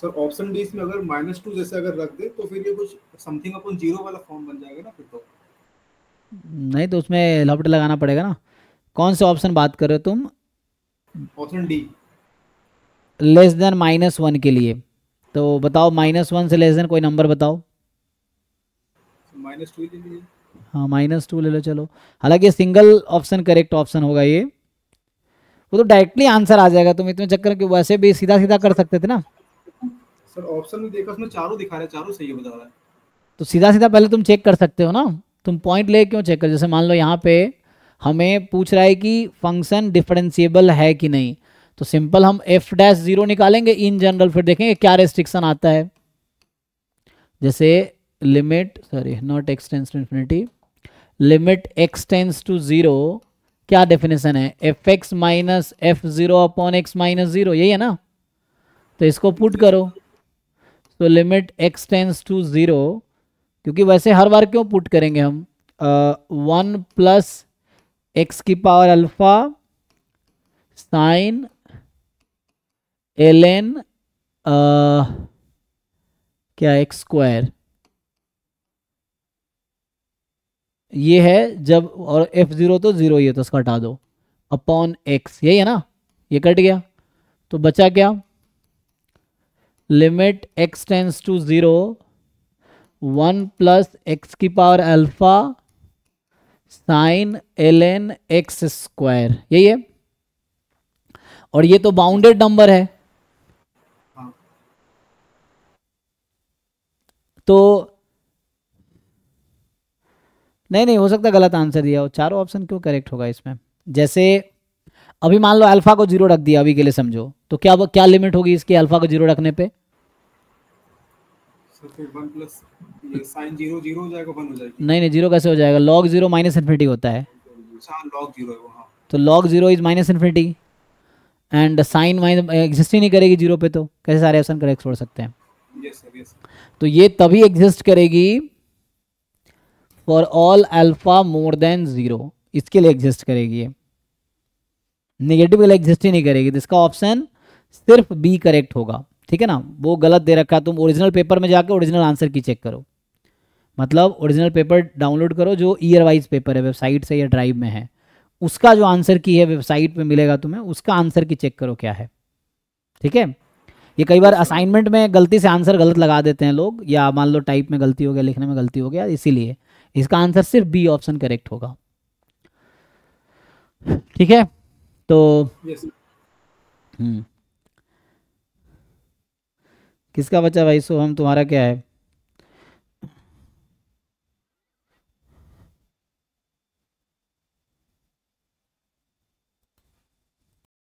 Sir option D इसमें अगर minus two जैसे अगर रख दे तो फिर ये कुछ समथिंग अपन जीरो वाला फॉर्म बन जाएगा ना फिर तो नहीं तो उसमें लपट लगाना पड़ेगा ना कौन सा ऑप्शन बात कर रहे हो तुम option D less than minus one के लिए तो बताओ माइनस वन से लेस देन कोई नंबर बताओ माइनस टू ले लीजिए हाँ माइनस टू ले लो चलो हालांकि सिंगल ऑप्शन करेक्ट ऑप्शन होगा ये वो तो डायरेक्टली आंसर आ जाएगा तुम इतने चक्कर क्यों वैसे भी सीधा सीधा कर सकते थे ना सर ऑप्शन में देखा उसमें चारों दिखा रहा है चारों सही बता रहा है तो सीधा सीधा पहले तुम चेक कर सकते हो ना तुम पॉइंट ले क्यों चेक कर जैसे मान लो यहाँ पे हमें पूछ रहा है कि फंक्शन डिफरेंशिएबल है कि नहीं तो सिंपल हम एफ डैश जीरो निकालेंगे इन जनरल फिर देखेंगे क्या रेस्ट्रिक्शन आता है जैसे limit sorry not X tends to infinity limit X tends to zero क्या डेफिनेशन है F X minus F zero upon X minus zero यही है ना तो इसको पुट करो so limit X tends to zero क्योंकि वैसे हर बार क्यों पुट करेंगे हम वन प्लस एक्स की power alpha sine L N क्या एक्स स्क्वायर ये है जब और एफ ज़ीरो तो ज़ीरो ही है तो उसका हटा दो अपॉन एक्स यही है ना ये कट गया तो बचा क्या limit x tends to zero one plus X की power alpha sine L N X square यही है और ये तो बाउंडेड नंबर है तो नहीं नहीं हो सकता गलत आंसर दिया हो चारों ऑप्शन क्यों करेक्ट होगा इसमें जैसे अभी मान लो अल्फा को जीरो रख दिया अभी के लिए समझो तो क्या क्या लिमिट होगी इसके अल्फा को जीरो रखने पे जीरो, नहीं जीरो कैसे हो जाएगा लॉग जीरो माइनस इन्फिनिटी होता है हाँ, हाँ। तो log zero is minus infinity and sine minus exist ही नहीं करेगी जीरो पे तो कैसे सारे ऑप्शन करेक्ट छोड़ सकते हैं तो ये तभी एग्जिस्ट करेगी for all alpha more than zero इसके लिए एग्जिस्ट करेगी ये नेगेटिव वाला एग्जिस्ट ही नहीं करेगी तो इसका ऑप्शन सिर्फ बी करेक्ट होगा ठीक है ना वो गलत दे रखा है तुम ओरिजिनल पेपर में जाकर ओरिजिनल आंसर की चेक करो मतलब ओरिजिनल पेपर डाउनलोड करो जो ईयर वाइज पेपर है वेबसाइट से या ड्राइव में है उसका जो आंसर की है वेबसाइट पे मिलेगा तुम्हें उसका आंसर की चेक करो क्या है ठीक है ये कई बार असाइनमेंट में गलती से आंसर गलत लगा देते हैं लोग या मान लो टाइप में गलती हो गया लिखने में गलती हो गया इसीलिए इसका आंसर सिर्फ बी ऑप्शन करेक्ट होगा ठीक है तो yes. हम्म। किसका बच्चा भाई सो हम तुम्हारा क्या है